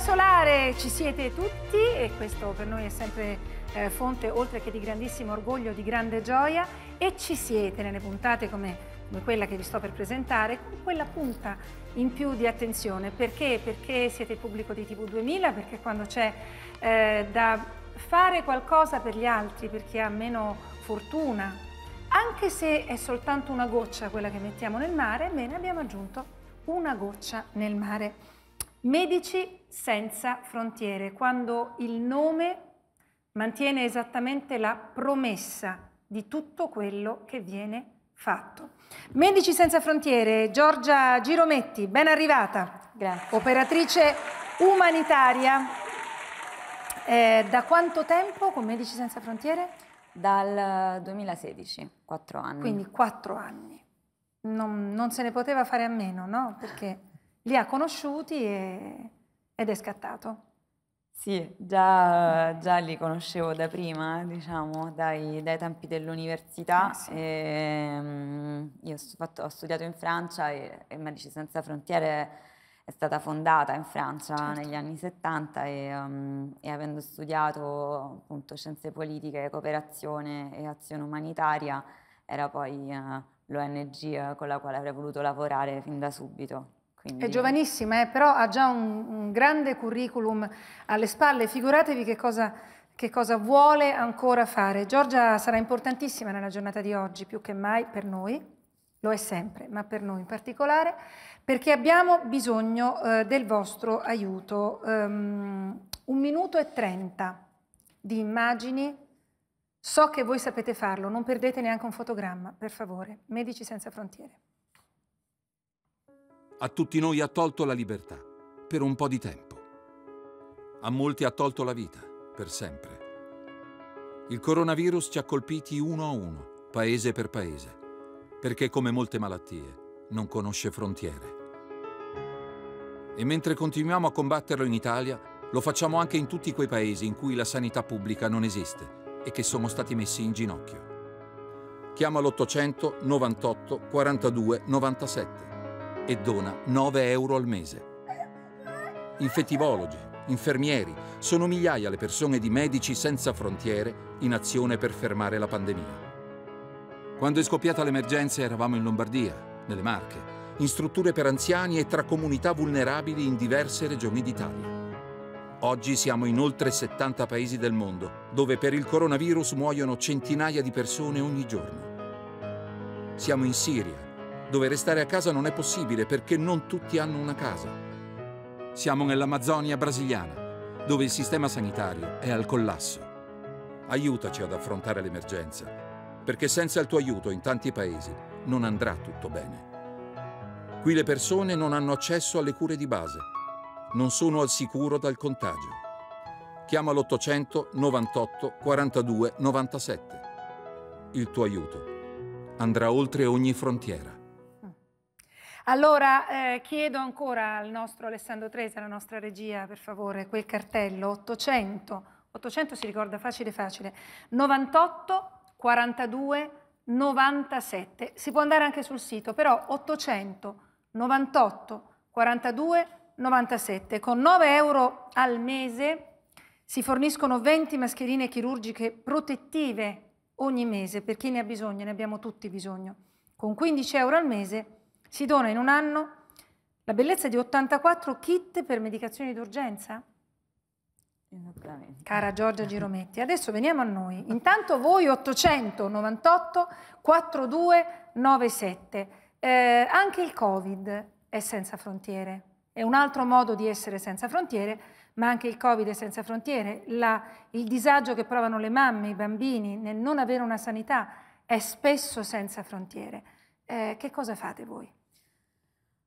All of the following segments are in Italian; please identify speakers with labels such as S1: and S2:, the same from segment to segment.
S1: Solare ci siete tutti e questo per noi è sempre eh, fonte oltre che di grandissimo orgoglio, di grande gioia e ci siete nelle puntate come, come quella che vi sto per presentare con quella punta in più di attenzione. Perché? Perché siete il pubblico di TV2000, perché quando c'è eh, da fare qualcosa per gli altri, per chi ha meno fortuna, anche se è soltanto una goccia quella che mettiamo nel mare, bene abbiamo aggiunto una goccia nel mare. Medici senza frontiere, quando il nome mantiene esattamente la promessa di tutto quello che viene fatto. Medici senza frontiere, Giorgia Girometti, ben arrivata. Grazie. Operatrice umanitaria. Eh, da quanto tempo con Medici senza frontiere?
S2: Dal 2016, eh, quattro anni. Quindi quattro anni.
S1: Non, non se ne poteva fare a meno, no? Perché li ha conosciuti e, ed è scattato.
S2: Sì, già, già, li conoscevo da prima, diciamo, dai, dai tempi dell'università. Ah, sì. Ehm, io ho, fatto, ho, studiato in Francia e, e Medici Senza Frontiere è stata fondata in Francia certo. negli anni 70 e, um, e avendo studiato appunto, scienze politiche, cooperazione e azione umanitaria, era poi uh, eh, l'ONG eh, con la quale avrei voluto lavorare fin da subito. Quindi... È
S1: giovanissima, eh, però ha già un, un, grande curriculum alle spalle, figuratevi che cosa, che cosa vuole ancora fare. Giorgia sarà importantissima nella giornata di oggi, più che mai per noi, lo è sempre, ma per noi in particolare, perché abbiamo bisogno eh, del vostro aiuto. Um, un minuto e trenta di immagini, so che voi sapete farlo, non perdete neanche un fotogramma, per favore, Medici Senza Frontiere.
S3: A tutti noi ha tolto la libertà, per un po' di tempo. A molti ha tolto la vita, per sempre. Il coronavirus ci ha colpiti uno a uno, paese per paese, perché come molte malattie non conosce frontiere. E mentre continuiamo a combatterlo in Italia, lo facciamo anche in tutti quei paesi in cui la sanità pubblica non esiste e che sono stati messi in ginocchio. Chiama l'800 98 42 97 e dona 9 euro al mese. Infettivologi, infermieri, sono migliaia le persone di Medici Senza Frontiere in azione per fermare la pandemia. Quando è scoppiata l'emergenza eravamo in Lombardia, nelle Marche, in strutture per anziani e tra comunità vulnerabili in diverse regioni d'Italia. Oggi siamo in oltre 70 paesi del mondo, dove per il coronavirus muoiono centinaia di persone ogni giorno. Siamo in Siria, dove restare a casa non è possibile perché non tutti hanno una casa. Siamo nell'Amazzonia brasiliana, dove il sistema sanitario è al collasso. Aiutaci ad affrontare l'emergenza, perché senza il tuo aiuto in tanti paesi non andrà tutto bene. Qui le persone non hanno accesso alle cure di base, non sono al sicuro dal contagio. Chiama l'800 98 42 97. Il tuo aiuto andrà oltre ogni frontiera.
S1: Allora eh, chiedo ancora al nostro Alessandro Tresa, alla nostra regia, per favore, quel cartello 800, 800 si ricorda facile facile, 98 42 97. Si può andare anche sul sito, però 800 98 42 97. Con 9 euro al mese si forniscono 20 mascherine chirurgiche protettive ogni mese per chi ne ha bisogno, ne abbiamo tutti bisogno. Con 15 euro al mese si dona in un anno la bellezza di 84 kit per medicazioni d'urgenza? Esattamente. Cara Giorgia Girometti, adesso veniamo a noi. Intanto voi 898 4297. Eh, anche il Covid è senza frontiere. È un altro modo di essere senza frontiere, ma anche il Covid è senza frontiere. La, il disagio che provano le mamme, i bambini nel non avere una sanità è spesso senza frontiere. Eh, che cosa fate voi?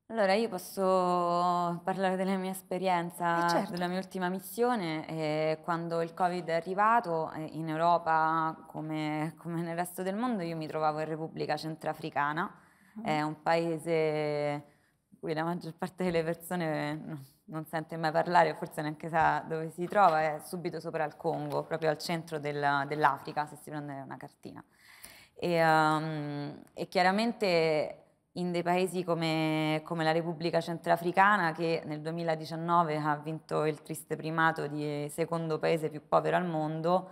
S2: Allora, io posso parlare della mia eh, esperienza, eh certo. della mia ultima missione. Eh, quando il Covid è arrivato eh, in Europa, come, come, nel resto del mondo, io mi trovavo in Repubblica Centrafricana, ah. è un paese di cui la maggior parte delle persone non, non sente mai parlare, forse neanche sa dove si trova, è subito sopra il Congo, proprio al centro del, dell'Africa, se si prende una cartina. e, um, e chiaramente in dei paesi come, come, la Repubblica Centrafricana che nel 2019 ha vinto il triste primato di eh, secondo paese più povero al mondo,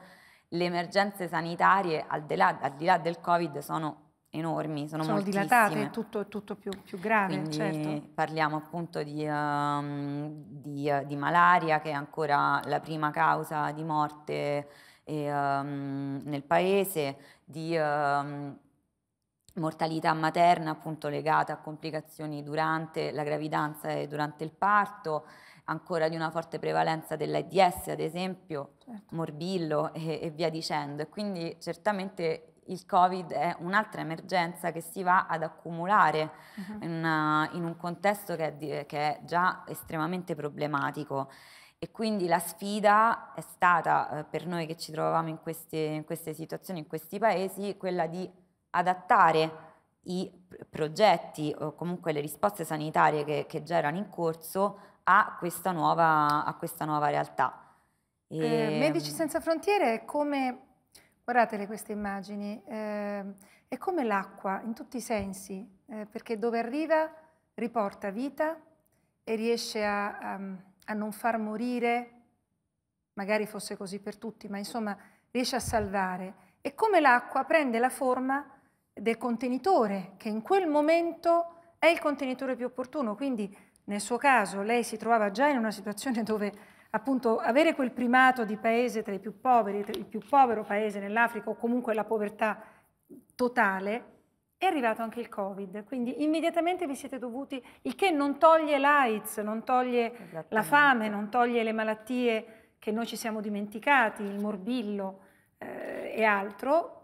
S2: le emergenze sanitarie al di là, al di là del Covid sono enormi, sono, sono dilatate, è
S1: tutto, tutto più, più, grave. Quindi certo.
S2: parliamo appunto di, um, di, eh, di, malaria che è ancora la prima causa di morte e, eh, um, ehm, nel paese, di... Um, mortalità materna appunto legata a complicazioni durante la gravidanza e durante il parto, ancora di una forte prevalenza dell'AIDS ad esempio, certo. morbillo e, e, via dicendo. E quindi certamente il Covid è un'altra emergenza che si va ad accumulare uh mm-hmm. -huh. in, una, in, un contesto che è, che è già estremamente problematico. E quindi la sfida è stata eh, per noi che ci trovavamo in queste, in queste situazioni, in questi paesi, quella di adattare i progetti o comunque le risposte sanitarie che, che già erano in corso a questa nuova, a questa nuova realtà. E... Eh, Medici ehm
S1: Senza Frontiere è come, guardatele queste immagini, eh, è come l'acqua in tutti i sensi, eh, perché dove arriva riporta vita e riesce a, a, a non far morire, magari fosse così per tutti, ma insomma riesce a salvare. E come l'acqua prende la forma del contenitore che in quel momento è il contenitore più opportuno, quindi nel suo caso lei si trovava già in una situazione dove appunto avere quel primato di paese tra i più poveri, il più povero paese nell'Africa o comunque la povertà totale, è arrivato anche il Covid, quindi immediatamente vi siete dovuti, il che non toglie l'AIDS, non toglie la fame, non toglie le malattie che noi ci siamo dimenticati, il morbillo eh, e altro,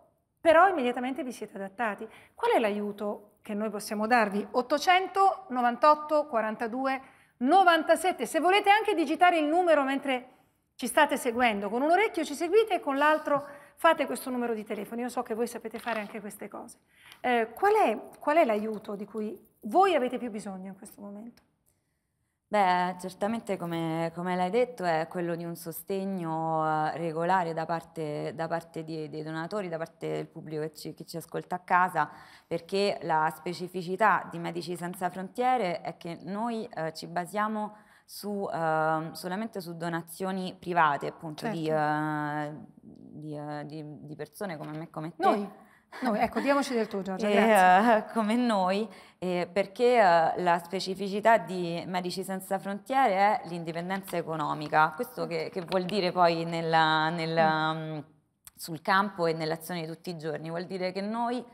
S1: però immediatamente vi siete adattati. Qual è l'aiuto che noi possiamo darvi? 898 42 97. Se volete anche digitare il numero mentre ci state seguendo, con un orecchio ci seguite e con l'altro fate questo numero di telefono. Io so che voi sapete fare anche queste cose. Eh, qual è, qual è l'aiuto di cui voi avete più bisogno in questo momento?
S2: Beh, certamente come, come l'hai detto è quello di un sostegno eh, regolare da parte, da parte di- dei donatori, da parte del pubblico che ci, che ci ascolta a casa, perché la specificità di Medici Senza Frontiere è che noi eh, ci basiamo su, eh, solamente su donazioni private, appunto, di, certo. eh, di, eh, di- di persone come me, e come te. Noi.
S1: Noi, ecco, diamoci del tuo Giorgia, e,
S2: eh, come noi, eh, perché uh, la specificità di Medici Senza Frontiere è l'indipendenza economica. Questo che, che, vuol dire poi nella, nella, mm. mm. sul campo e nell'azione di tutti i giorni? Vuol dire che noi,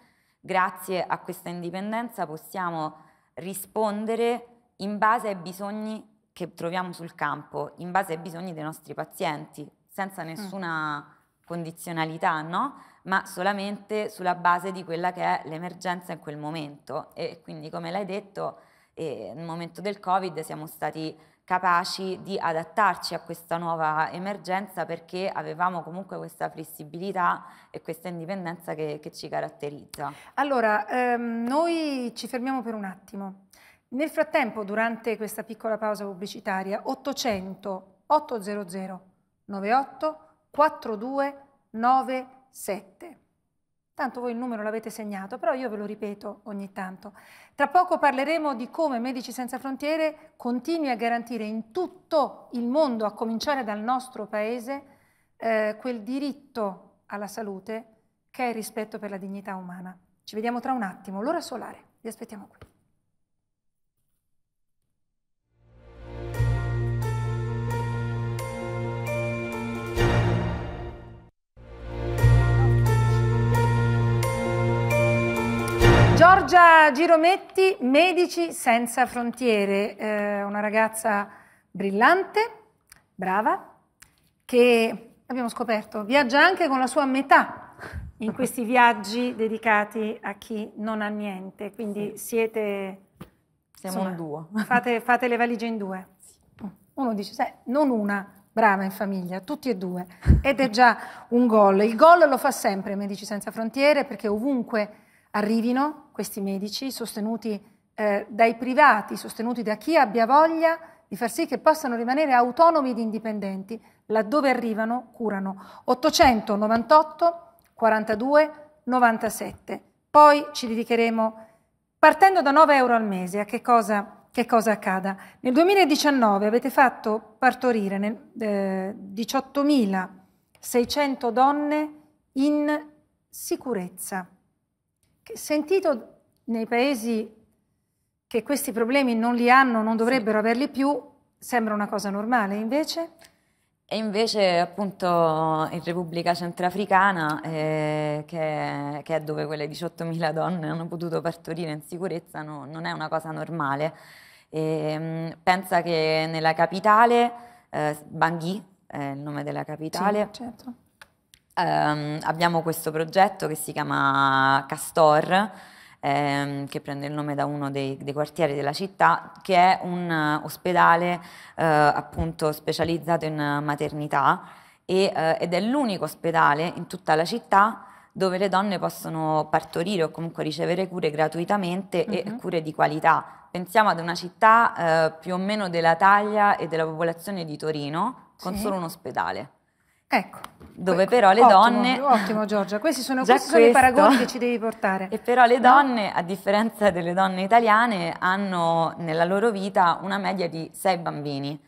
S2: grazie a questa indipendenza, possiamo rispondere in base ai bisogni che troviamo sul campo, in base ai bisogni dei nostri pazienti, senza mm. nessuna mm. condizionalità, no? ma solamente sulla base di quella che è l'emergenza in quel momento. E quindi, come l'hai detto, eh, nel momento del Covid siamo stati capaci di adattarci a questa nuova emergenza perché avevamo comunque questa flessibilità e questa indipendenza che, che ci caratterizza.
S1: Allora, ehm, noi ci fermiamo per un attimo. Nel frattempo, durante questa piccola pausa pubblicitaria, 800 800 98 42 9 7. Tanto voi il numero l'avete segnato, però io ve lo ripeto ogni tanto. Tra poco parleremo di come Medici Senza Frontiere continui a garantire in tutto il mondo, a cominciare dal nostro paese, eh, quel diritto alla salute che è il rispetto per la dignità umana. Ci vediamo tra un attimo, l'ora solare. Vi aspettiamo qui. Giorgia Girometti, Medici Senza Frontiere, eh, una ragazza brillante, brava, che abbiamo scoperto viaggia anche con la sua metà in questi viaggi dedicati a chi non ha niente, quindi sì. siete... Siamo insomma, un duo. Fate, fate, le valigie in due. Uno dice, sai, non una, brava in famiglia, tutti e due, ed è già un gol. Il gol lo fa sempre Medici Senza Frontiere perché ovunque arrivino questi medici, sostenuti eh, dai privati, sostenuti da chi abbia voglia di far sì che possano rimanere autonomi ed indipendenti, laddove arrivano curano. 898 42 97. Poi ci dedicheremo, partendo da 9 euro al mese, a che cosa che cosa accada. Nel 2019 avete fatto partorire eh, 18.600 donne in sicurezza sentito nei paesi che questi problemi non li hanno, non dovrebbero sì. averli più, sembra una cosa normale, invece?
S2: E invece appunto in Repubblica Centrafricana, eh, che, che, è dove quelle 18.000 donne hanno potuto partorire in sicurezza, no, non è una cosa normale. E, ehm, pensa che nella capitale, eh, Bangui è il nome della capitale, sì, certo. Um, abbiamo questo progetto che si chiama Castor, ehm, che prende il nome da uno dei, dei, quartieri della città, che è un eh, ospedale eh, appunto specializzato in maternità e, eh, ed è l'unico ospedale in tutta la città dove le donne possono partorire o comunque ricevere cure gratuitamente mm-hmm. e cure di qualità. Pensiamo ad una città eh, più o meno della taglia e della popolazione di Torino, con sì. solo un ospedale. Ecco. Dove però le ottimo, donne... Ottimo
S1: Giorgia, questi sono, questi sono i paragoni che ci
S2: devi portare. E però le donne, a differenza delle donne italiane, hanno nella loro vita una media di sei bambini.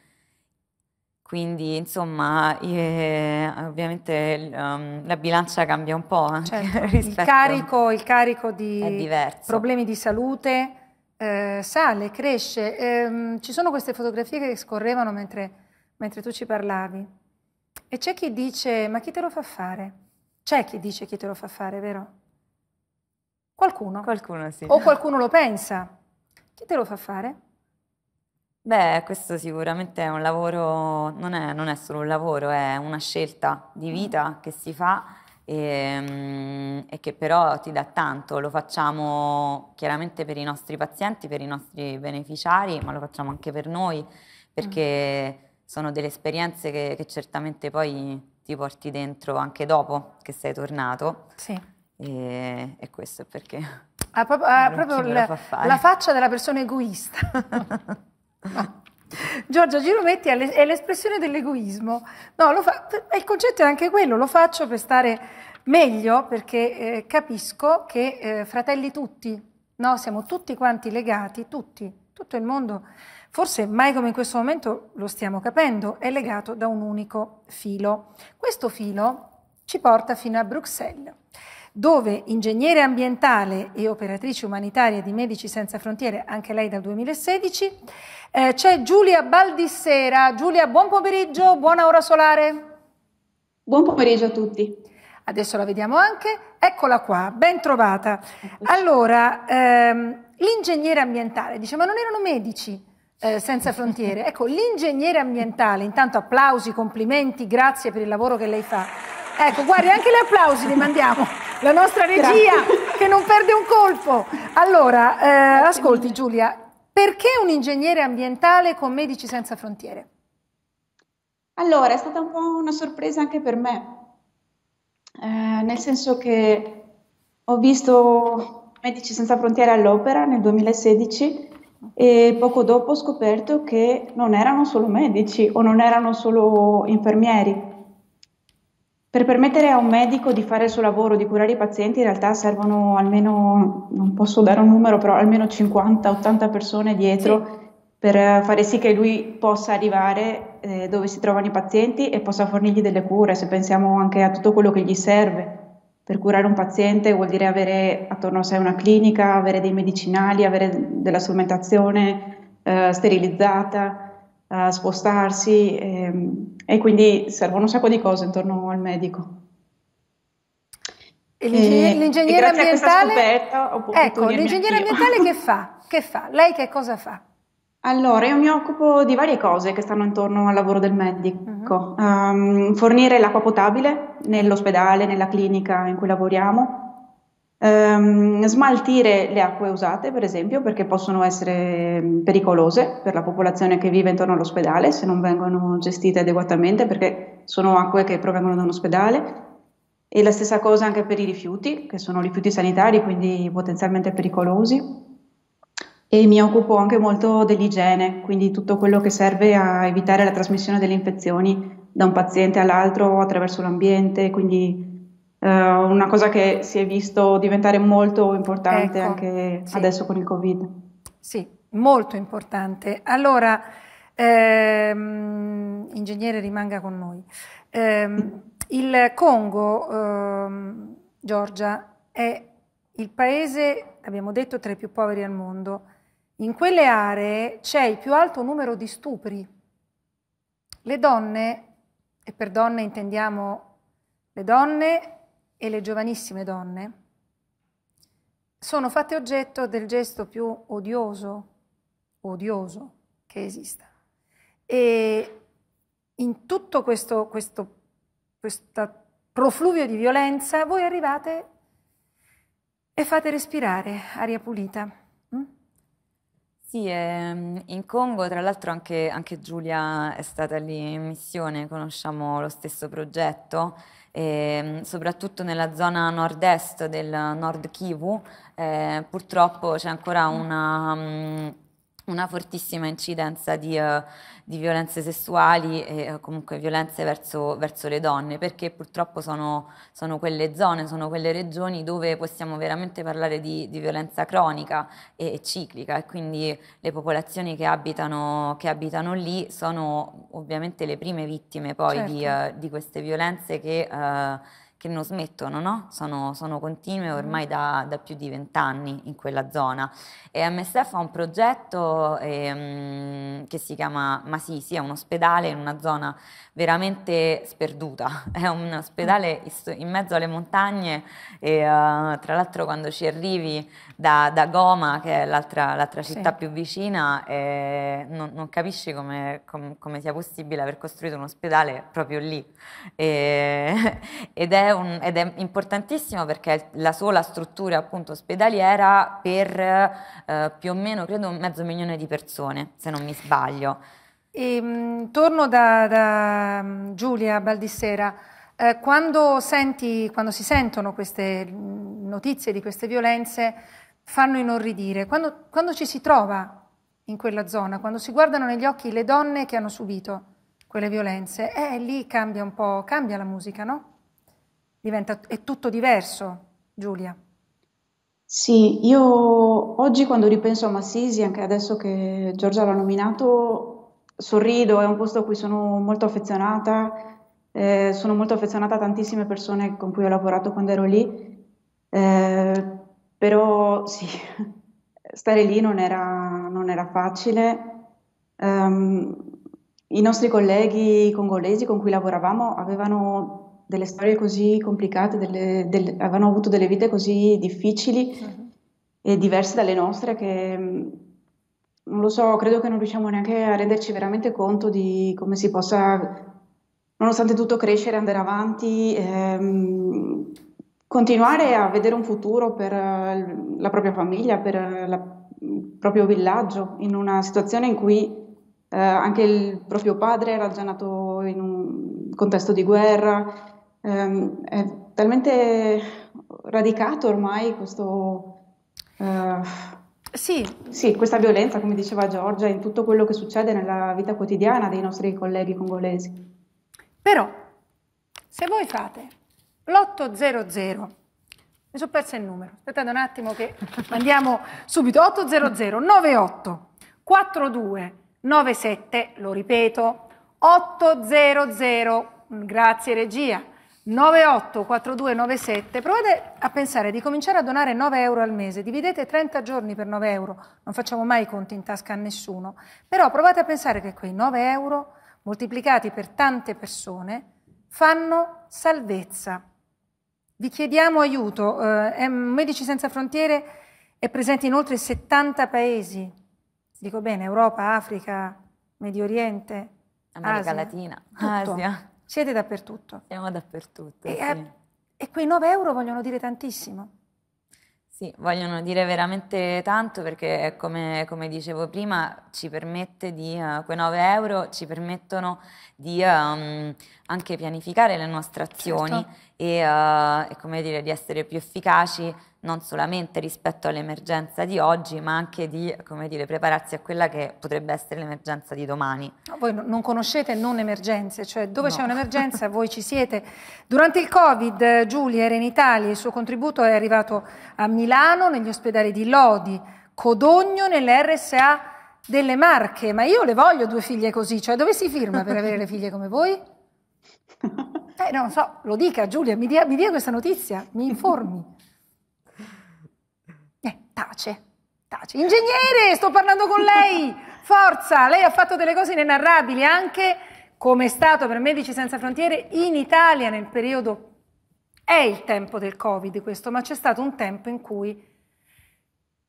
S2: Quindi insomma, eh, ovviamente um, la bilancia cambia un po'. Anche certo. il, carico,
S1: il carico di problemi di salute eh, sale, cresce. Eh, ci sono queste fotografie che scorrevano mentre, mentre tu ci parlavi. E c'è chi dice, ma chi te lo fa fare? C'è chi dice chi te lo fa fare, vero?
S2: Qualcuno. Qualcuno, sì. O qualcuno
S1: lo pensa. Chi te lo fa fare?
S2: Beh, questo sicuramente è un lavoro, non è, non è solo un lavoro, è una scelta di mm. vita che si fa e, ehm, e, che però ti dà tanto. Lo facciamo chiaramente per i nostri pazienti, per i nostri beneficiari, ma lo facciamo anche per noi, mm. perché sono delle esperienze che, che, certamente poi ti porti dentro anche dopo che sei tornato. Sì. E, e questo è perché...
S1: ah, proprio, ah, proprio la, la, faccia della persona egoista. Giorgio Girometti è l'espressione dell'egoismo. No, fa, il concetto è anche quello, lo faccio per stare meglio perché eh, capisco che eh, fratelli tutti, no? siamo tutti quanti legati, tutti, tutto il mondo forse mai come in questo momento lo stiamo capendo, è legato da un unico filo. Questo filo ci porta fino a Bruxelles, dove ingegnere ambientale e operatrice umanitaria di Medici Senza Frontiere, anche lei dal 2016, eh, c'è Giulia Baldissera. Giulia, buon pomeriggio, buona ora solare. Buon pomeriggio a tutti. Adesso la vediamo anche, eccola qua, ben trovata. Allora, ehm, l'ingegnere ambientale dice, diciamo, ma non erano medici? Eh, senza frontiere. Ecco, l'ingegnere ambientale, intanto applausi, complimenti, grazie per il lavoro che lei fa. Ecco, guardi, anche gli applausi li mandiamo, la nostra regia grazie. che non perde un colpo. Allora, eh, ascolti Giulia, perché un ingegnere ambientale con Medici Senza Frontiere? Allora,
S4: è stata un po' una sorpresa anche per me, eh, nel senso che ho visto Medici Senza Frontiere all'opera nel 2016 e poco dopo ho scoperto che non erano solo medici o non erano solo infermieri. Per permettere a un medico di fare il suo lavoro, di curare i pazienti, in realtà servono almeno, non posso dare un numero, però almeno 50-80 persone dietro sì. per fare sì che lui possa arrivare eh, dove si trovano i pazienti e possa fornirgli delle cure, se pensiamo anche a tutto quello che gli serve per curare un paziente vuol dire avere attorno a sé una clinica, avere dei medicinali, avere della strumentazione eh, sterilizzata, eh, spostarsi eh, e quindi servono un sacco di cose intorno al medico.
S1: E l'ingegnere, l'ingegnere e ambientale, scoperta, ecco, l'ingegnere ambientale che fa? che fa? Lei che cosa fa?
S4: Allora, io mi occupo di varie cose che stanno intorno al lavoro del medico. Uh-huh. Um, fornire l'acqua potabile nell'ospedale, nella clinica in cui lavoriamo, Um, smaltire le acque usate, per esempio, perché possono essere mm, pericolose per la popolazione che vive intorno all'ospedale se non vengono gestite adeguatamente, perché sono acque che provengono da un ospedale. E la stessa cosa anche per i rifiuti, che sono rifiuti sanitari, quindi potenzialmente pericolosi e mi occupo anche molto dell'igiene, quindi tutto quello che serve a evitare la trasmissione delle infezioni da un paziente all'altro attraverso l'ambiente, quindi eh, una cosa che si è visto diventare molto importante ecco, anche sì. adesso con il Covid. Sì,
S1: molto importante. Allora, ehm, ingegnere rimanga con noi. Ehm, il Congo, ehm, Giorgia, è il paese, abbiamo detto, tra i più poveri al mondo. In quelle aree c'è il più alto numero di stupri. Le donne, e per donne intendiamo le donne e le giovanissime donne, sono fatte oggetto del gesto più odioso, odioso che esista. E in tutto questo, questo profluvio di violenza voi arrivate e fate respirare aria pulita.
S2: Sì, ehm, in Congo tra l'altro anche, anche Giulia è stata lì in missione, conosciamo lo stesso progetto, ehm, soprattutto nella zona nord-est del Nord Kivu, eh, purtroppo c'è ancora mm. una... Um, una fortissima incidenza di, uh, di violenze sessuali e uh, comunque violenze verso, verso, le donne, perché purtroppo sono, sono, quelle zone, sono quelle regioni dove possiamo veramente parlare di, di violenza cronica e, e, ciclica e quindi le popolazioni che abitano, che abitano, lì sono ovviamente le prime vittime poi certo. di, uh, eh, di, queste violenze che che non smettono, no? sono, sono, continue mm. ormai da, da più di vent'anni in quella zona. E MSF ha un progetto ehm, che si chiama Ma sì, sì, è un ospedale in una zona veramente sperduta, è un ospedale mm. in mezzo alle montagne e uh, tra l'altro quando ci arrivi da, da Goma, che è l'altra, l'altra città sì. più vicina, eh, non, non, capisci come, com, come, sia possibile aver costruito un ospedale proprio lì. E, ed è un, ed è importantissimo perché è la sola struttura appunto ospedaliera per eh, più o meno credo mezzo milione di persone, se non mi sbaglio.
S1: E, ehm, torno da, da mm, Giulia Baldissera. Eh, quando, senti, quando si sentono queste mm, notizie di queste violenze fanno inorridire. Quando, quando ci si trova in quella zona, quando si guardano negli occhi le donne che hanno subito quelle violenze, eh, lì cambia un po', cambia la musica, no? diventa, è tutto diverso, Giulia.
S4: Sì, io oggi quando ripenso a Massisi, anche adesso che Giorgia l'ha nominato, sorrido, è un posto a cui sono molto affezionata, eh, sono molto affezionata a tantissime persone con cui ho lavorato quando ero lì, eh, però sì, stare lì non era, non era facile. Um, I nostri colleghi congolesi con cui lavoravamo avevano delle storie così complicate, delle, delle, avevano avuto delle vite così difficili uh-huh. e diverse dalle nostre che mm, non lo so, credo che non riusciamo neanche a renderci veramente conto di come si possa, nonostante tutto, crescere, andare avanti, ehm, continuare a vedere un futuro per eh, la propria famiglia, per eh, la, il proprio villaggio, in una situazione in cui eh, anche il proprio padre era già nato in un contesto di guerra, ehm, è talmente radicato ormai questo... Eh, sì. sì. questa violenza, come diceva Giorgia, in tutto quello che succede nella vita quotidiana dei nostri colleghi congolesi.
S1: Però, se voi fate l'800, mi sono persa il numero, aspettate un attimo che andiamo subito, 800 98 42 97, lo ripeto, 800, grazie regia, 984297, provate a pensare di cominciare a donare 9 euro al mese, dividete 30 giorni per 9 euro, non facciamo mai conti in tasca a nessuno, però provate a pensare che quei 9 euro moltiplicati per tante persone fanno salvezza. Vi chiediamo aiuto, eh, Medici Senza Frontiere è presente in oltre 70 paesi, dico bene, Europa, Africa, Medio Oriente,
S2: America Asia, Latina, tutto. Asia.
S1: Siete dappertutto.
S2: Siamo dappertutto. E, eh, sì. eh,
S1: e quei 9 euro vogliono dire tantissimo.
S2: Sì, vogliono dire veramente tanto perché, come, come dicevo prima, di, uh, quei 9 euro ci permettono di um, anche pianificare le nostre azioni certo. e, uh, e dire, di essere più efficaci non solamente rispetto all'emergenza di oggi, ma anche di dire, prepararsi a quella che potrebbe essere l'emergenza di domani.
S1: voi non conoscete non emergenze, cioè dove no. c'è un'emergenza voi ci siete. Durante il Covid eh, Giulia era in Italia, il suo contributo è arrivato a Milano, negli ospedali di Lodi, Codogno, nell'RSA delle Marche, ma io le voglio due figlie così, cioè dove si firma per avere le figlie come voi? Eh, non so, lo dica Giulia, mi dia, mi dia questa notizia, mi informi tace, tace. Ingegnere, sto parlando con lei, forza, lei ha fatto delle cose inenarrabili anche come è stato per Medici Senza Frontiere in Italia nel periodo... È il tempo del Covid questo, ma c'è stato un tempo in cui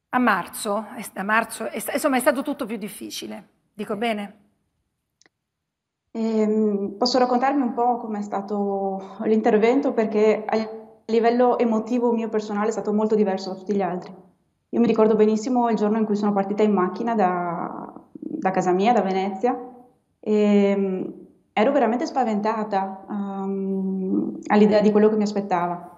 S1: a marzo, a marzo insomma è stato tutto più difficile, dico bene?
S4: Eh, posso raccontarmi un po' com'è stato l'intervento perché a livello emotivo mio personale è stato molto diverso da tutti gli altri. Io mi ricordo benissimo il giorno in cui sono partita in macchina da, da casa mia, da Venezia, e ehm, ero veramente spaventata um, all'idea di quello che mi aspettava,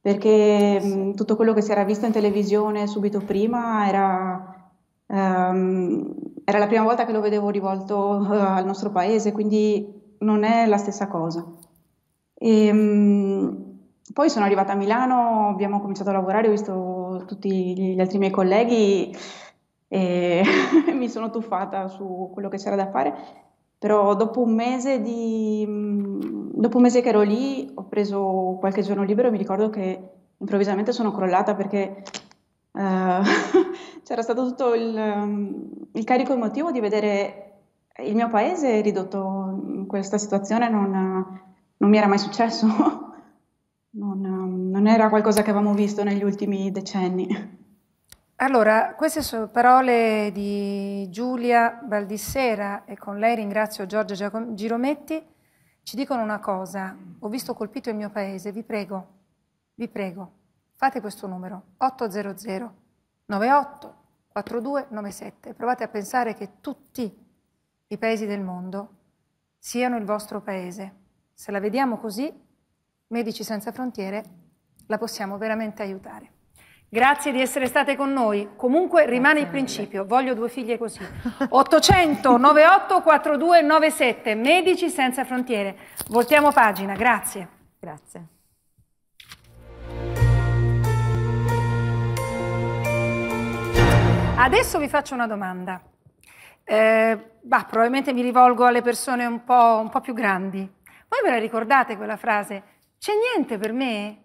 S4: perché um, tutto quello che si era visto in televisione subito prima era, um, era la prima volta che lo vedevo rivolto uh, al nostro paese, quindi non è la stessa cosa. E, poi sono arrivata a Milano, abbiamo cominciato a lavorare, ho visto tutti gli altri miei colleghi e mi sono tuffata su quello che c'era da fare, però dopo un mese, di, mm, dopo un mese che ero lì ho preso qualche giorno libero e mi ricordo che improvvisamente sono crollata perché uh, c'era stato tutto il, mm, il, carico emotivo di vedere il mio paese ridotto in questa situazione, non, non mi era mai successo. non, ehm, non era qualcosa che avevamo visto negli ultimi decenni.
S1: Allora, queste sono parole di Giulia Baldissera e con lei ringrazio Giorgia Girometti. Ci dicono una cosa, ho visto colpito il mio paese, vi prego, vi prego, fate questo numero 800 98 4297. Provate a pensare che tutti i paesi del mondo siano il vostro paese. Se la vediamo così, Medici Senza Frontiere la possiamo veramente aiutare. Grazie di essere state con noi. Comunque rimane il principio, voglio due figlie così. 800 98 4297 Medici Senza Frontiere. Voltiamo pagina, grazie. Grazie. Adesso vi faccio una domanda. Eh, bah, probabilmente mi rivolgo alle persone un po', un po' più grandi. Voi ve la ricordate quella frase? C'è niente per me?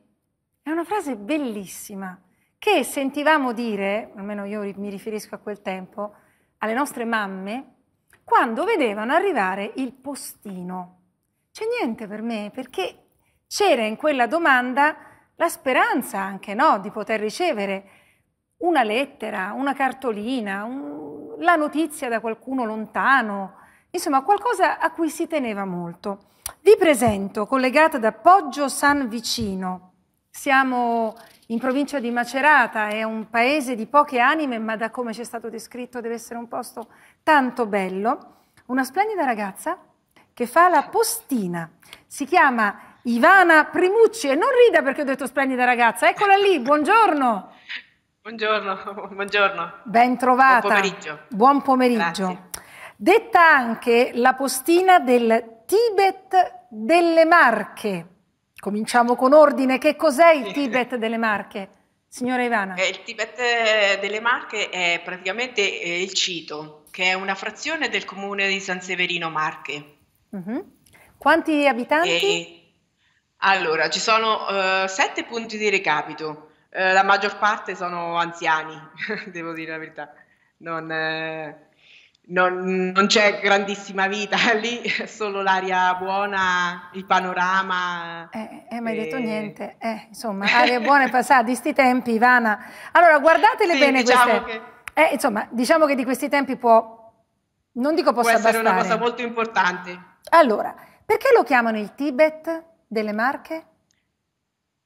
S1: È una frase bellissima che sentivamo dire, almeno io mi riferisco a quel tempo, alle nostre mamme quando vedevano arrivare il postino. C'è niente per me? Perché c'era in quella domanda la speranza anche no, di poter ricevere una lettera, una cartolina, un... la notizia da qualcuno lontano, insomma qualcosa a cui si teneva molto. Vi presento, collegata da Poggio San Vicino. Siamo in provincia di Macerata, è un paese di poche anime, ma da come ci è stato descritto deve essere un posto tanto bello. Una splendida ragazza che fa la postina, si chiama Ivana Primucci e non rida perché ho detto splendida ragazza, eccola lì, buongiorno.
S5: Buongiorno, buongiorno. Ben trovata. Buon pomeriggio.
S1: Buon pomeriggio. Detta anche la postina del Tibet delle Marche. Cominciamo con ordine. Che cos'è il Tibet delle Marche? Signora Ivana.
S5: Eh, il Tibet eh, delle Marche è praticamente eh, il Cito, che è una frazione del comune di San Severino Marche.
S1: Uh-huh. Quanti
S5: abitanti? E, allora, ci sono uh, sette punti di recapito. Uh, la maggior parte sono anziani, devo dire la verità. Non, uh, non, non, c'è grandissima vita lì, solo l'aria buona, il panorama. Eh,
S1: eh ma hai e... detto eh. niente. Eh, insomma, aria buona è passata di sti tempi, Ivana. Allora, guardatele sì, bene diciamo queste. Che... Eh, insomma, diciamo che di questi tempi può, non dico possa può essere bastare. una cosa
S5: molto importante.
S1: Allora, perché lo chiamano il Tibet delle Marche?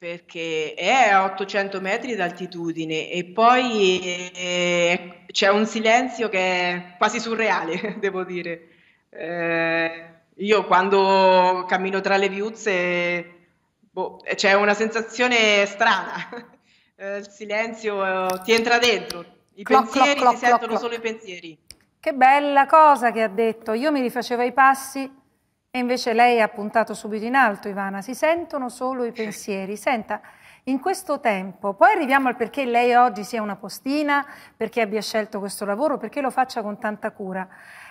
S5: perché è a 800 metri d'altitudine e poi eh, c'è un silenzio che è quasi surreale, devo dire. Eh, io quando cammino tra le viuzze boh, c'è una sensazione strana, eh, il silenzio eh, ti entra dentro, i cloc, pensieri cloc, cloc, si sentono solo i pensieri.
S1: Che bella cosa che ha detto, io mi rifacevo i passi e invece lei ha puntato subito in alto, Ivana, si sentono solo i pensieri. Senta, in questo tempo, poi arriviamo al perché lei oggi sia una postina, perché abbia scelto questo lavoro, perché lo faccia con tanta cura.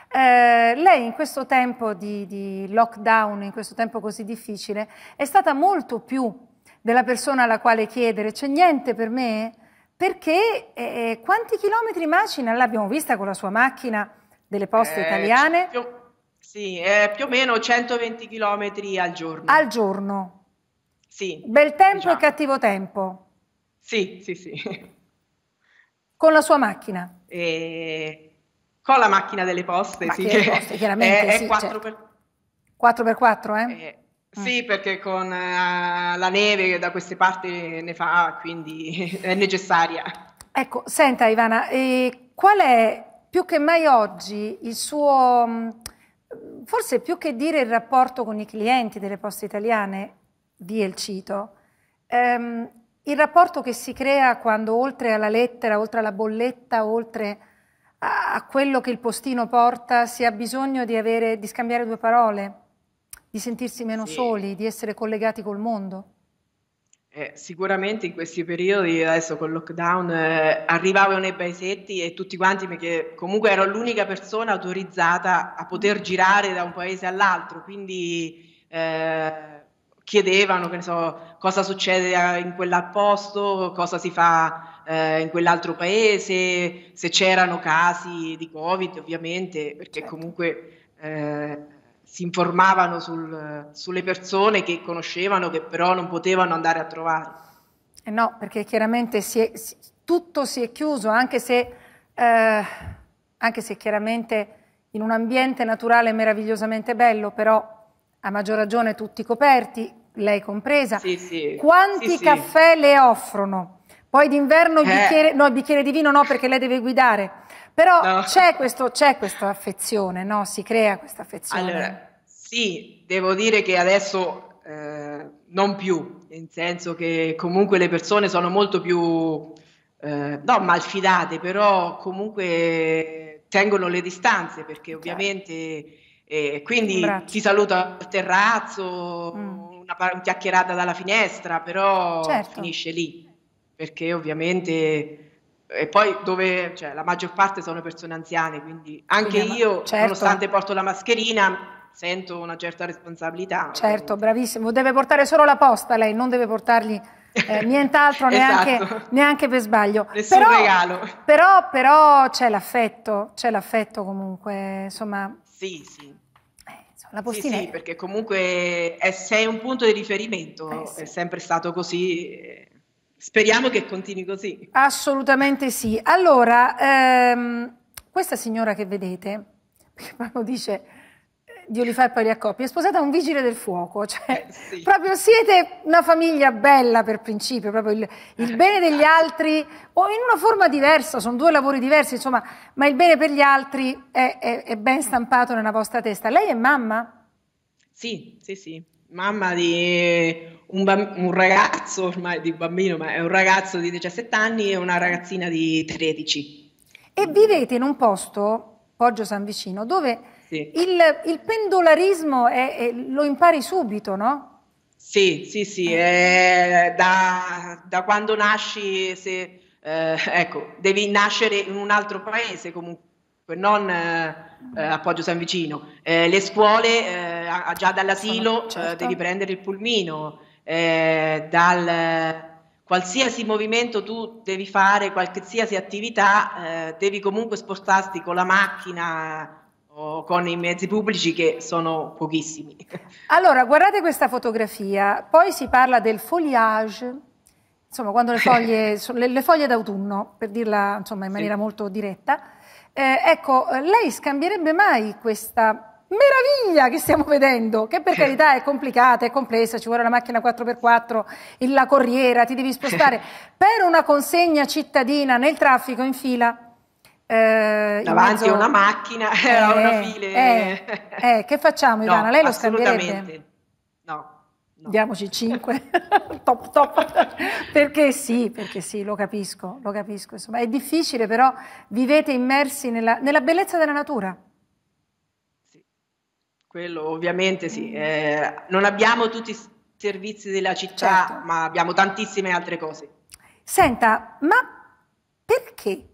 S1: Eh, lei in questo tempo di, di lockdown, in questo tempo così difficile, è stata molto più della persona alla quale chiedere, c'è niente per me? Perché eh, eh quanti chilometri macina l'abbiamo vista con la sua macchina delle poste eh, italiane?
S5: Io sì, è più o meno 120 km al giorno.
S1: Al giorno? Sì. Bel tempo diciamo. e cattivo tempo?
S5: Sì, sì, sì.
S1: Con la sua macchina?
S5: E... Con la macchina delle poste, macchina sì. Delle poste, chiaramente, è, sì, 4x4.
S1: 4x4, cioè eh? eh
S5: sì, mm. perché con uh, la neve da queste parti ne fa, quindi è necessaria.
S1: Ecco, senta Ivana, eh, qual è più che mai oggi il suo mm, forse più che dire il rapporto con i clienti delle poste italiane, di El Cito, ehm, il rapporto che si crea quando oltre alla lettera, oltre alla bolletta, oltre a, a quello che il postino porta, si ha bisogno di, avere, di scambiare due parole, di sentirsi meno sì. soli, di essere collegati col mondo.
S5: Eh, sicuramente in questi periodi, adesso col lockdown, eh, arrivavo nei paesetti e tutti quanti, perché comunque ero l'unica persona autorizzata a poter girare da un paese all'altro, quindi eh, chiedevano che ne so, cosa succede eh, in quell'apposto, cosa si fa eh, in quell'altro paese, se c'erano casi di Covid ovviamente, perché certo. comunque eh, si informavano sul, sulle persone che conoscevano, che però non potevano andare a trovare.
S1: Eh no, perché chiaramente si è, si, tutto si è chiuso, anche se, eh, anche se chiaramente in un ambiente naturale meravigliosamente bello, però a maggior ragione tutti coperti, lei compresa. Sì, sì. Quanti sì, caffè le offrono? Poi d'inverno il eh. bicchiere, no, bicchiere di vino no, perché lei deve guidare. Però no. c'è, questo, c'è questa affezione, no? Si crea questa affezione. Allora,
S5: sì, devo dire che adesso eh, non più, nel senso che comunque le persone sono molto più, eh, no, malfidate, però comunque tengono le distanze, perché ovviamente... Eh, quindi ti saluta al terrazzo, mm. una, una chiacchierata dalla finestra, però certo. finisce lì perché ovviamente e poi dove cioè, la maggior parte sono persone anziane, quindi anche quindi, io, certo. nonostante porto la mascherina, sento una certa responsabilità. Certo,
S1: bravissimo, deve portare solo la posta lei, non deve portargli eh, nient'altro esatto. neanche, neanche, per sbaglio. Nessun però, regalo. Però, però c'è l'affetto, c'è l'affetto comunque, insomma.
S5: Sì, sì. Eh, la postina sì, sì, perché comunque è, sei un punto di riferimento, eh, sì. è sempre stato così eh, Speriamo che continui così.
S1: Assolutamente sì. Allora, ehm, questa signora che vedete, che Paolo dice eh, Dio li fa e poi li accoppia, è sposata a un vigile del fuoco, cioè eh, sì. proprio siete una famiglia bella per principio, proprio il, il eh, bene degli esatto. altri, o in una forma diversa, sono due lavori diversi, insomma, ma il bene per gli altri è, è, è ben stampato nella vostra testa. Lei è mamma?
S5: Sì, sì, sì mamma di un, bamb- un, ragazzo, ormai di bambino, ma è un ragazzo di 17 anni e una ragazzina di 13.
S1: E vivete in un posto, Poggio San Vicino, dove sì. il, il, pendolarismo è, è, lo impari subito,
S5: no? Sì, sì, sì, eh, da, da, quando nasci, se, eh, ecco, devi nascere in un altro paese comunque, non eh, a Poggio San Vicino. Eh, le scuole eh, eh, già dall'asilo ah, eh, certo. eh, devi prendere il pulmino, eh, dal qualsiasi movimento tu devi fare, qualsiasi attività, eh, devi comunque spostarti con la macchina o con i mezzi pubblici che sono pochissimi. Allora, guardate
S1: questa fotografia, poi si parla del foliage, insomma, quando le foglie, le, le foglie d'autunno, per dirla insomma, in maniera sì. molto diretta. Eh, ecco, lei scambierebbe mai questa meraviglia che stiamo vedendo, che per eh. carità è complicata, è complessa, ci vuole una macchina 4x4, la corriera, ti devi spostare. per una consegna cittadina nel traffico in fila. Eh, Davanti a una macchina, eh, a una eh, fila. Eh, eh, che facciamo Ivana? No, Lei lo scambierebbe? No. No. Diamoci 5, top top, perché sì, perché sì, lo capisco, lo capisco, insomma è difficile però vivete immersi nella, nella bellezza della natura,
S5: quello ovviamente sì. Mm. Eh, non abbiamo tutti i servizi della città, certo. ma abbiamo tantissime altre cose.
S1: Senta, ma perché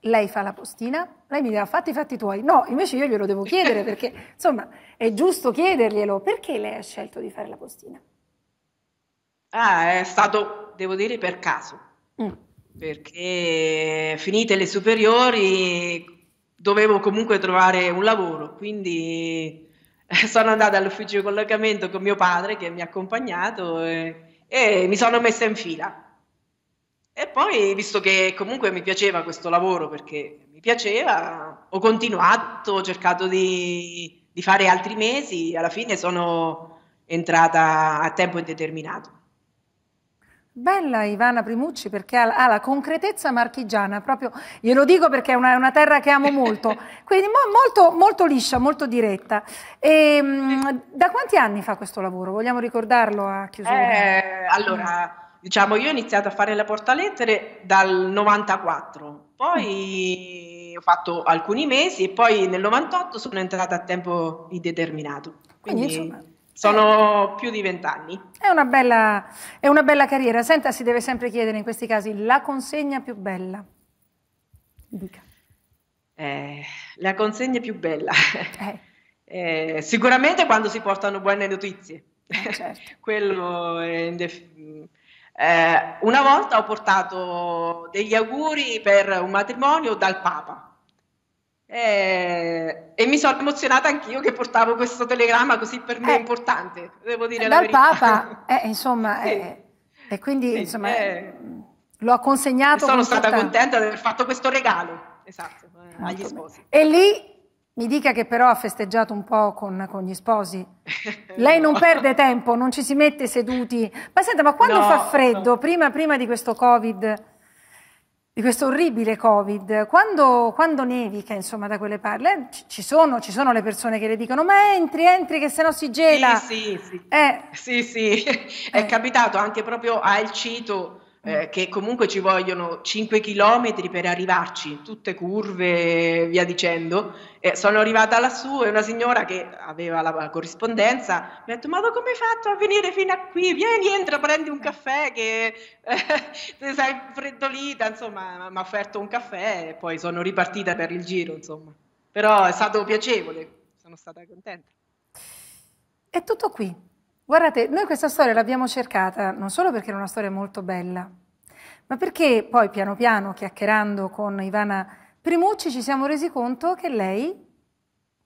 S1: lei fa la postina? Lei mi dirà fatti i fatti tuoi. No, invece io glielo devo chiedere perché, insomma, è giusto chiederglielo. Perché lei ha scelto
S5: di fare la postina? Ah, è stato, devo dire, per caso. Mm. Perché finite le superiori dovevo comunque trovare un lavoro, quindi sono andata all'ufficio di collocamento con mio padre che mi ha accompagnato e, eh, e mi sono messa in fila. E poi, visto che comunque mi piaceva questo lavoro perché mi piaceva, ho continuato, ho cercato di, di fare altri mesi, alla fine sono entrata a tempo indeterminato.
S1: Bella Ivana Primucci perché ha, ha, la concretezza marchigiana, proprio glielo dico perché è una, una terra che amo molto, quindi mo, molto, molto, liscia, molto diretta. E, ehm, da quanti anni fa questo
S5: lavoro? Vogliamo ricordarlo a chiusura? Eh, allora, diciamo, io ho iniziato a fare la portalettere dal 94, poi mm. ho fatto alcuni mesi e poi nel 98 sono entrata a tempo indeterminato. Quindi, quindi insomma sono più di vent'anni.
S1: È, una bella, è una bella carriera. Senta, si deve sempre chiedere in questi casi la consegna più bella. Dica.
S5: Eh, la consegna più bella. Eh. Eh, sicuramente quando si portano buone notizie. Eh, certo. Quello è indef- eh, una volta ho portato degli auguri per un matrimonio dal Papa eh, e mi sono emozionata anch'io che portavo questo telegramma così per me eh, importante, devo dire la verità. Dal Papa,
S1: eh, insomma, sì. Eh, e quindi sì, insomma, eh, mm, lo ha consegnato. Sono con stata tanta... contenta
S5: di aver fatto questo regalo, esatto, eh, agli sposi.
S1: E lì mi dica che però ha festeggiato un po' con, con gli sposi. Lei non perde tempo, non ci si mette seduti. Ma senta, ma quando no, fa freddo, no. prima, prima, di questo Covid di questo orribile Covid, quando, quando, nevica, insomma, da quelle parti, eh, ci sono, ci, sono, le persone che le dicono ma entri, entri che sennò si gela.
S5: Sì, sì, sì. Eh. sì, sì. Eh. È capitato anche proprio al Cito, eh, che comunque ci vogliono 5 km per arrivarci, tutte curve, via dicendo. Eh, sono arrivata lassù e una signora che aveva la, la corrispondenza mi ha detto: Ma come hai fatto a venire fino a qui? Vieni, entra, prendi un caffè che eh, sei freddolita. Insomma, mi ha offerto un caffè e poi sono ripartita per il giro. Insomma, però è stato piacevole, sono stata contenta.
S1: È tutto qui. Guardate, noi questa storia l'abbiamo cercata non solo perché era una storia molto bella, ma perché poi piano piano, chiacchierando con Ivana Primucci, ci siamo resi conto che lei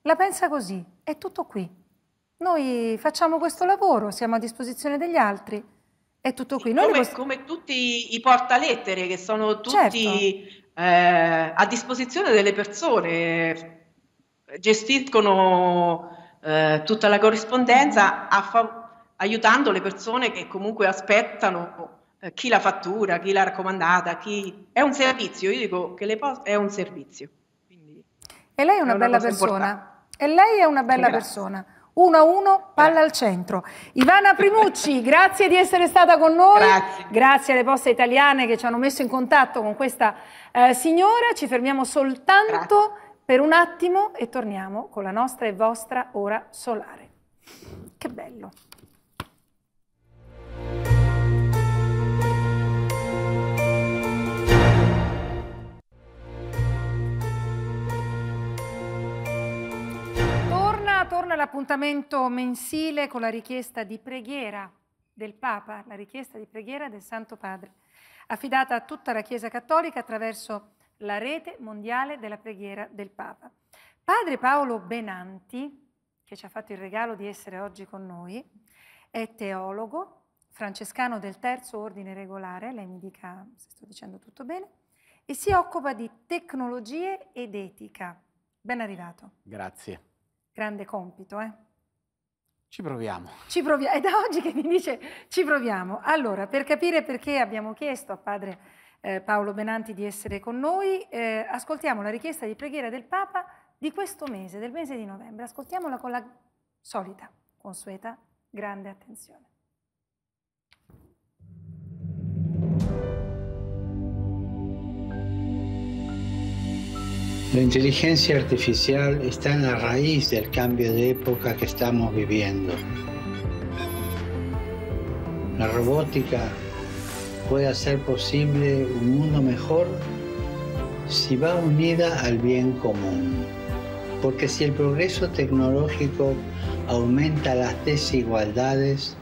S1: la pensa così, è tutto qui. Noi facciamo questo lavoro, siamo a disposizione degli altri, è tutto qui. Come, posso...
S5: come, tutti i portalettere che sono tutti certo. eh, a disposizione delle persone, gestiscono eh, tutta la corrispondenza a favore aiutando le persone che comunque aspettano eh, chi la fattura, chi l'ha raccomandata, chi... È un servizio, io dico che le poste è un servizio. Quindi e lei è una, è una bella persona. Importante.
S1: E lei è una bella Grazie. persona. Uno a uno, palla al centro. Ivana Primucci, grazie di essere stata con noi. Grazie. grazie. alle poste italiane che ci hanno messo in contatto con questa eh, signora. Ci fermiamo soltanto grazie. per un attimo e torniamo con la nostra e vostra ora solare. Che bello torna l'appuntamento mensile con la richiesta di preghiera del Papa, la richiesta di preghiera del Santo Padre, affidata a tutta la Chiesa Cattolica attraverso la rete mondiale della preghiera del Papa. Padre Paolo Benanti, che ci ha fatto il regalo di essere oggi con noi, è teologo, francescano del terzo ordine regolare, lei mi dica se sto dicendo tutto bene, e si occupa di tecnologie ed etica. Ben arrivato. Grazie. Grande compito, eh? Ci proviamo. Ci proviamo. È da oggi che mi dice ci proviamo. Allora, per capire perché abbiamo chiesto a padre eh, Paolo Benanti di essere con noi, eh, ascoltiamo la richiesta di preghiera del Papa di questo mese, del mese di novembre. Ascoltiamola con la solita, consueta, grande attenzione.
S6: La inteligencia artificial está en la raíz del cambio de época que estamos viviendo. La robótica puede hacer posible un mundo mejor si va unida al bien común. Porque si el progreso tecnológico aumenta las desigualdades,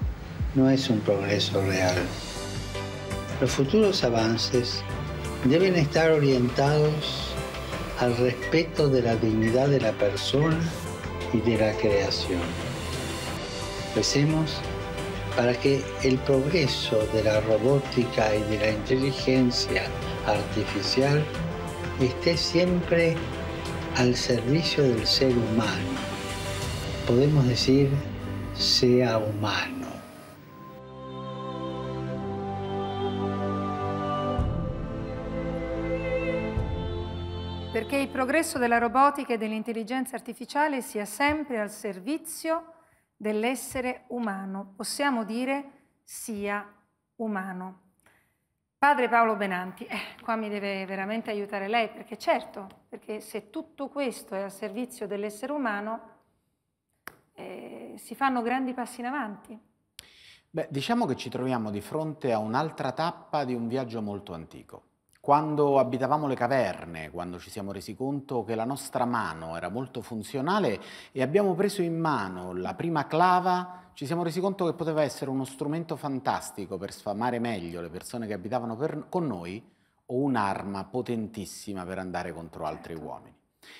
S6: no es un progreso real. Los futuros avances deben estar orientados al respeto de la dignidad de la persona y de la creación. empecemos para que el progreso de la robótica y de la inteligencia artificial esté siempre al servicio del ser humano. Podemos decir, sea humano.
S1: perché il progresso della robotica e dell'intelligenza artificiale sia sempre al servizio dell'essere umano, possiamo dire sia umano. Padre Paolo Benanti, eh, qua mi deve veramente aiutare lei, perché certo, perché se tutto questo è al servizio dell'essere umano, eh, si fanno grandi passi in avanti.
S6: Beh, diciamo che ci troviamo di fronte a un'altra tappa di un viaggio molto antico. Quando abitavamo le caverne, quando ci siamo resi conto che la nostra mano era molto funzionale e abbiamo preso in mano la prima clava, ci siamo resi conto che poteva essere uno strumento fantastico per sfamare meglio le persone che abitavano per, con noi o un'arma potentissima per andare contro altri certo. uomini.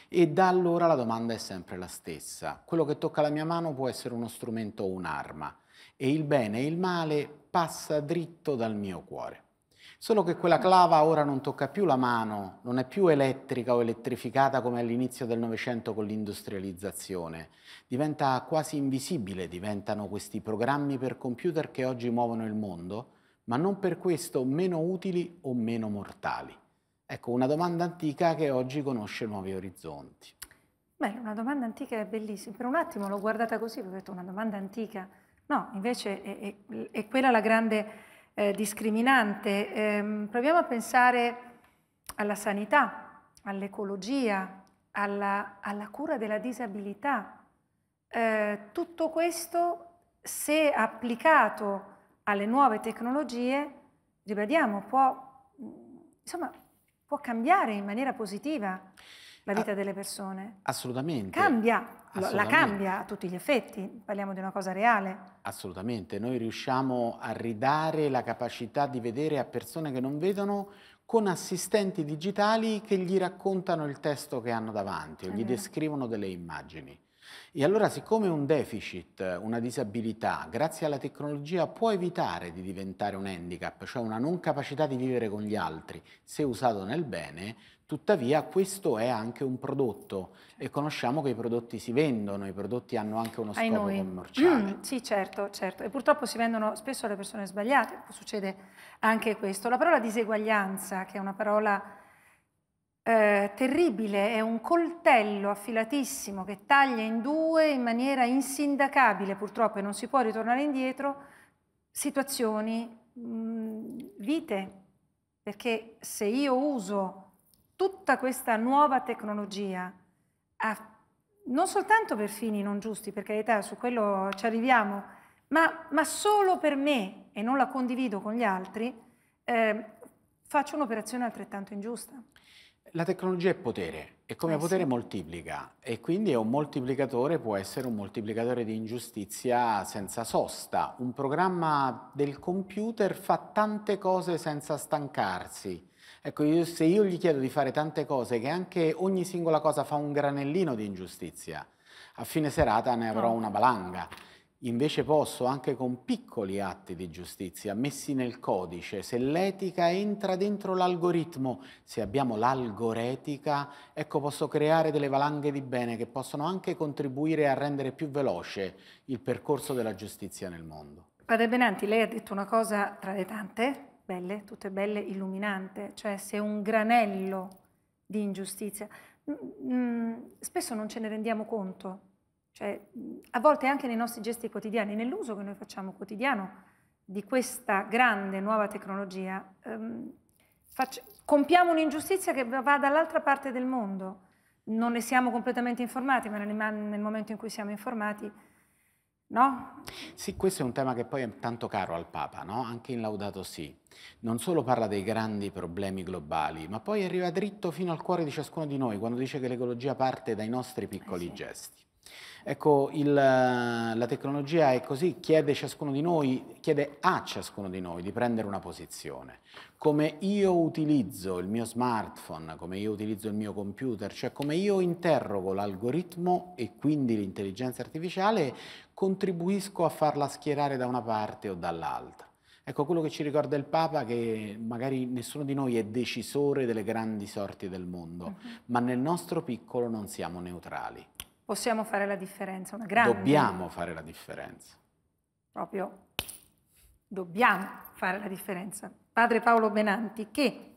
S6: E da allora la domanda è sempre la stessa. Quello che tocca la mia mano può essere uno strumento o un'arma e il bene e il male passa dritto dal mio cuore. Solo che quella clava ora non tocca più la mano, non è più elettrica o elettrificata come all'inizio del Novecento con l'industrializzazione. Diventa quasi invisibile, diventano questi programmi per computer che oggi muovono il mondo, ma non per questo meno utili o meno mortali. Ecco, una domanda antica che oggi conosce nuovi orizzonti.
S1: Beh, una domanda antica è bellissima. Per un attimo l'ho guardata così, ho detto una domanda antica. No, invece è, è, è quella la grande eh, discriminante. Eh, proviamo a pensare alla sanità, all'ecologia, alla, alla, cura della disabilità. Eh, tutto questo, se applicato alle nuove tecnologie, ribadiamo, può, insomma, può cambiare in maniera positiva la vita ah, delle persone?
S6: Assolutamente. Cambia,
S1: Assolutamente. la cambia a tutti gli effetti, parliamo di una cosa reale.
S6: Assolutamente, noi riusciamo a ridare la capacità di vedere a persone che non vedono con assistenti digitali che gli raccontano il testo che hanno davanti o gli descrivono delle immagini. E allora siccome un deficit, una disabilità, grazie alla tecnologia può evitare di diventare un handicap, cioè una non capacità di vivere con gli altri, se usato nel bene, Tuttavia questo è anche un prodotto e conosciamo che i prodotti si vendono, i prodotti hanno anche uno scopo commerciale.
S1: Mm, sì, certo, certo. E purtroppo si vendono spesso alle persone sbagliate, succede anche questo. La parola diseguaglianza, che è una parola eh, terribile, è un coltello affilatissimo che taglia in due in maniera insindacabile, purtroppo, e non si può ritornare indietro, situazioni, mh, mm, vite. Perché se io uso tutta questa nuova tecnologia a, non soltanto per fini non giusti, per carità, su quello ci arriviamo, ma, ma solo per me e non la condivido con gli altri, eh, faccio un'operazione altrettanto ingiusta.
S6: La tecnologia è potere e come eh potere sì. moltiplica e quindi è un moltiplicatore, può essere un moltiplicatore di ingiustizia senza sosta. Un programma del computer fa tante cose senza stancarsi Ecco, io, se io gli chiedo di fare tante cose, che anche ogni singola cosa fa un granellino di ingiustizia, a fine serata ne avrò ah. una valanga. Invece posso anche con piccoli atti di giustizia messi nel codice, se l'etica entra dentro l'algoritmo, se abbiamo l'algoretica, ecco posso creare delle valanghe di bene che possono anche contribuire a rendere più veloce il percorso della giustizia nel mondo.
S1: Padre Benanti, lei ha detto una cosa tra le tante belle, tutte belle, illuminante, cioè se un granello di ingiustizia, mm, mm, spesso non ce ne rendiamo conto, cioè, a volte anche nei nostri gesti quotidiani, nell'uso che noi facciamo quotidiano di questa grande nuova tecnologia, ehm, compiamo un'ingiustizia che va dall'altra parte del mondo, non ne siamo completamente informati, ma nel, nel momento in cui siamo informati No?
S6: Sì, questo è un tema che poi è tanto caro al Papa, no? anche in Laudato sì. Non solo parla dei grandi problemi globali, ma poi arriva dritto fino al cuore di ciascuno di noi quando dice che l'ecologia parte dai nostri piccoli eh sì. gesti. Ecco, il, eh, la tecnologia è così, chiede, noi, chiede a ciascuno di noi di prendere una posizione. Come io utilizzo il mio smartphone, come io utilizzo il mio computer, cioè come io interrogo l'algoritmo e quindi l'intelligenza artificiale, contribuisco a farla schierare da una parte o dall'altra. Ecco quello che ci ricorda il Papa, che magari nessuno di noi è decisore delle grandi sorti del mondo, uh-huh. ma nel nostro piccolo non siamo neutrali.
S1: Possiamo fare la differenza, una grande. Dobbiamo
S6: fare la differenza.
S1: Proprio dobbiamo fare la differenza. Padre Paolo Benanti, che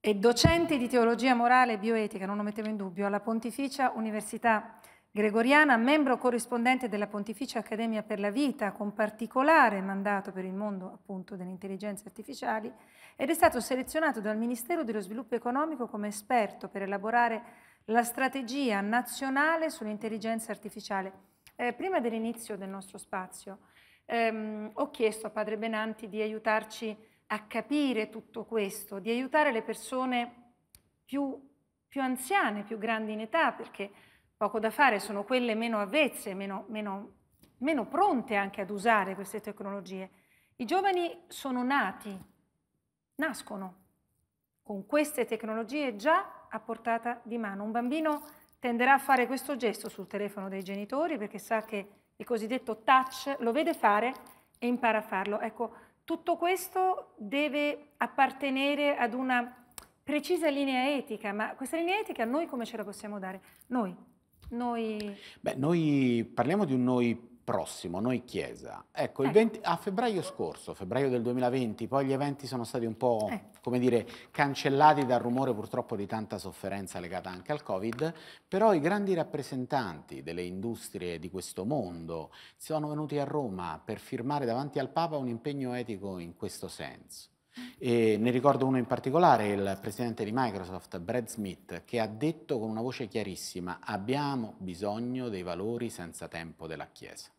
S1: è docente di teologia morale e bioetica, non lo mettevo in dubbio, alla Pontificia Università Gregoriana, membro corrispondente della Pontificia Accademia per la Vita, con particolare mandato per il mondo appunto delle intelligenze artificiali, ed è stato selezionato dal Ministero dello Sviluppo Economico come esperto per elaborare la strategia nazionale sull'intelligenza artificiale. Eh, prima dell'inizio del nostro spazio ehm, ho chiesto a Padre Benanti di aiutarci a capire tutto questo, di aiutare le persone più, più anziane, più grandi in età, perché poco da fare, sono quelle meno avvezze, meno, meno, meno pronte anche ad usare queste tecnologie. I giovani sono nati, nascono con queste tecnologie già a portata di mano. Un bambino tenderà a fare questo gesto sul telefono dei genitori perché sa che il cosiddetto touch lo vede fare e impara a farlo. Ecco, tutto questo deve appartenere ad una precisa linea etica, ma questa linea etica noi come ce la possiamo dare? Noi noi...
S6: Beh, noi parliamo di un noi prossimo, noi Chiesa. Ecco, ecco. 20, a febbraio scorso, febbraio del 2020, poi gli eventi sono stati un po', ecco. come dire, cancellati dal rumore purtroppo di tanta sofferenza legata anche al Covid, però i grandi rappresentanti delle industrie di questo mondo sono venuti a Roma per firmare davanti al Papa un impegno etico in questo senso. E ne ricordo uno in particolare, il presidente di Microsoft, Brad Smith, che ha detto con una voce chiarissima abbiamo bisogno dei valori senza tempo della Chiesa.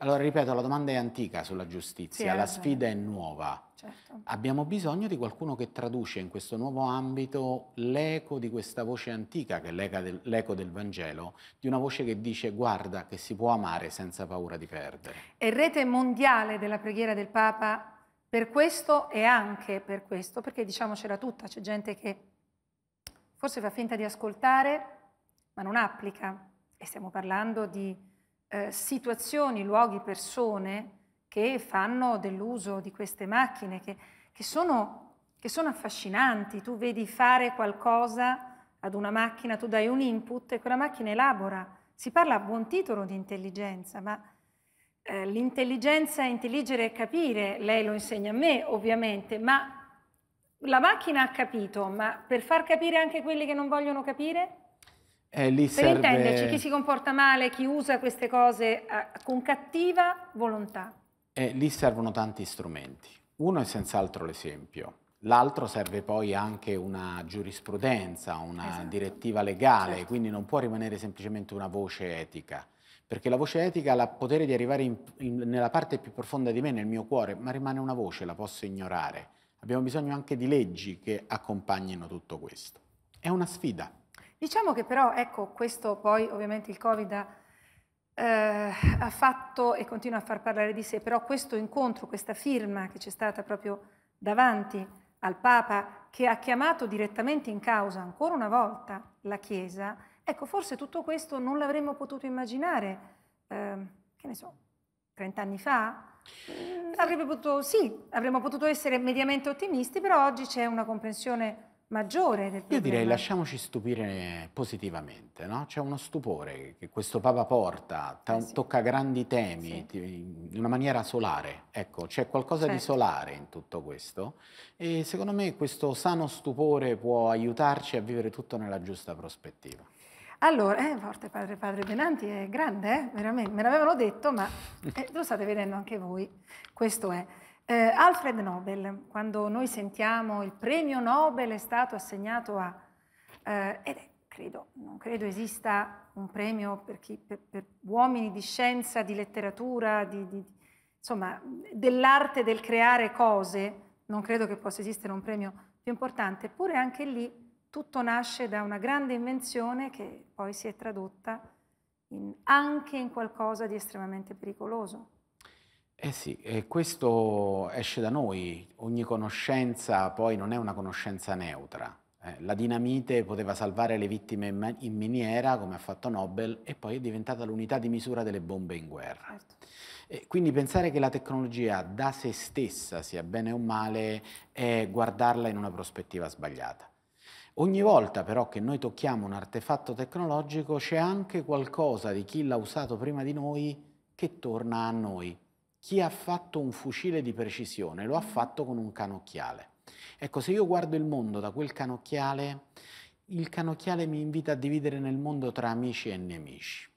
S6: Allora, ripeto, la domanda è antica sulla giustizia, sì, la sfida è nuova. Certo. Abbiamo bisogno di qualcuno che traduce in questo nuovo ambito l'eco di questa voce antica, che è l'eco del, Vangelo, di una voce che dice guarda che si può amare senza paura di perdere.
S1: E rete mondiale della preghiera del Papa per questo e anche per questo, perché diciamocela tutta, c'è gente che forse fa finta di ascoltare, ma non applica. E stiamo parlando di eh, situazioni, luoghi, persone che fanno dell'uso di queste macchine, che, che, sono, che sono affascinanti. Tu vedi fare qualcosa ad una macchina, tu dai un input e quella macchina elabora. Si parla a buon titolo di intelligenza, ma eh, l'intelligenza è intelligere e capire, lei lo insegna a me ovviamente, ma la macchina ha capito, ma per far capire anche quelli che non vogliono capire?
S6: Eh, per serve... intenderci, chi si
S1: comporta male, chi usa queste cose a, eh, con cattiva volontà.
S6: Eh, lì servono tanti strumenti. Uno è senz'altro l'esempio. L'altro serve poi anche una giurisprudenza, una esatto. direttiva legale, certo. quindi non può rimanere semplicemente una voce etica perché la voce etica ha il potere di arrivare in, in, nella parte più profonda di me, nel mio cuore, ma rimane una voce, la posso ignorare. Abbiamo bisogno anche di leggi che accompagnino tutto questo. È una sfida.
S1: Diciamo che però, ecco, questo poi ovviamente il Covid ha, eh, ha fatto e continua a far parlare di sé, però questo incontro, questa firma che c'è stata proprio davanti al Papa, che ha chiamato direttamente in causa ancora una volta la Chiesa, Ecco, forse tutto questo non l'avremmo potuto immaginare, eh, che ne so, 30 anni fa? Mm, avrebbe potuto, sì, avremmo potuto essere mediamente ottimisti, però oggi c'è una comprensione maggiore del problema. Io direi
S6: lasciamoci stupire positivamente, no? c'è uno stupore che questo Papa porta, eh sì. tocca grandi temi sì. in una maniera solare, ecco c'è qualcosa certo. di solare in tutto questo e secondo me questo sano stupore può aiutarci a vivere tutto nella giusta prospettiva.
S1: Allora, eh, forte padre, padre Benanti è grande, eh? veramente, me l'avevano detto, ma eh, lo state vedendo anche voi, questo è. Eh, Alfred Nobel, quando noi sentiamo il premio Nobel è stato assegnato a, eh, ed è, credo, non credo esista un premio per, chi, per, per uomini di scienza, di letteratura, di, di, insomma, dell'arte del creare cose, non credo che possa esistere un premio più importante, eppure anche lì tutto nasce da una grande invenzione che poi si è tradotta in, anche in qualcosa di estremamente pericoloso.
S6: Eh sì, e questo esce da noi, ogni conoscenza poi non è una conoscenza neutra. Eh. la dinamite poteva salvare le vittime in, miniera, come ha fatto Nobel, e poi è diventata l'unità di misura delle bombe in guerra. Certo. Eh, quindi pensare che la tecnologia da se stessa sia bene o male è guardarla in una prospettiva sbagliata. Ogni volta però che noi tocchiamo un artefatto tecnologico c'è anche qualcosa di chi l'ha usato prima di noi che torna a noi. Chi ha fatto un fucile di precisione lo ha fatto con un canocchiale. Ecco, se io guardo il mondo da quel canocchiale, il canocchiale mi invita a dividere nel mondo tra amici e nemici.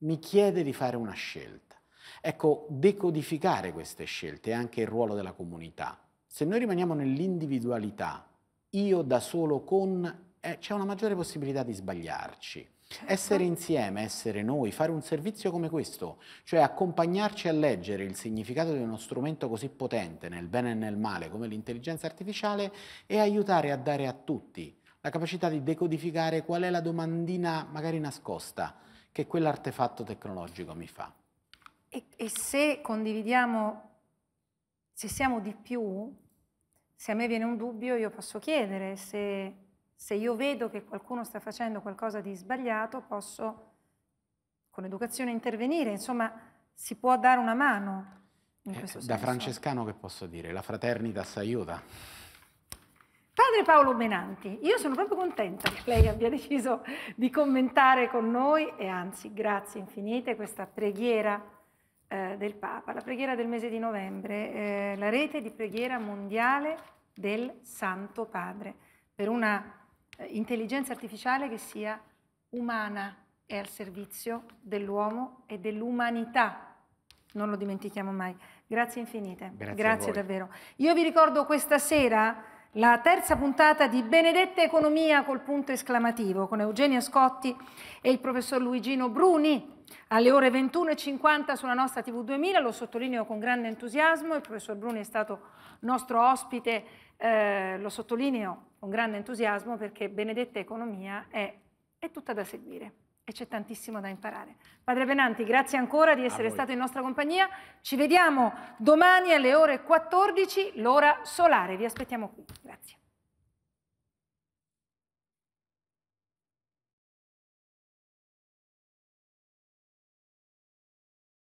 S6: Mi chiede di fare una scelta. Ecco, decodificare queste scelte è anche il ruolo della comunità. Se noi rimaniamo nell'individualità, io da solo con, eh, c'è una maggiore possibilità di sbagliarci. Certo. Essere insieme, essere noi, fare un servizio come questo, cioè accompagnarci a leggere il significato di uno strumento così potente nel bene e nel male come l'intelligenza artificiale e aiutare a dare a tutti la capacità di decodificare qual è la domandina magari nascosta che quell'artefatto tecnologico mi fa.
S1: E, e se condividiamo, se siamo di più, se a me viene un dubbio io posso chiedere, se, se io vedo che qualcuno sta facendo qualcosa di sbagliato posso con educazione intervenire, insomma si può dare una mano. In eh, Da francescano
S6: che posso dire? La fraternitas aiuta.
S1: Padre Paolo Benanti, io sono proprio contenta che lei abbia deciso di commentare con noi e anzi grazie infinite questa preghiera eh, del Papa, la preghiera del mese di novembre, eh, la rete di preghiera mondiale del Santo Padre, per una eh, intelligenza artificiale che sia umana e al servizio dell'uomo e dell'umanità non lo dimentichiamo mai. Grazie infinite. Grazie, Grazie davvero. Io vi ricordo questa sera la terza puntata di Benedetta Economia col punto esclamativo con Eugenia Scotti e il professor Luigino Bruni alle ore 21.50 sulla nostra TV2000, lo sottolineo con grande entusiasmo, il professor Bruni è stato nostro ospite, eh, lo sottolineo con grande entusiasmo perché Benedetta Economia è, è tutta da seguire e c'è tantissimo da imparare. Padre Benanti, grazie ancora di essere stato in nostra compagnia, ci vediamo domani alle ore 14, l'ora solare, vi aspettiamo qui, grazie.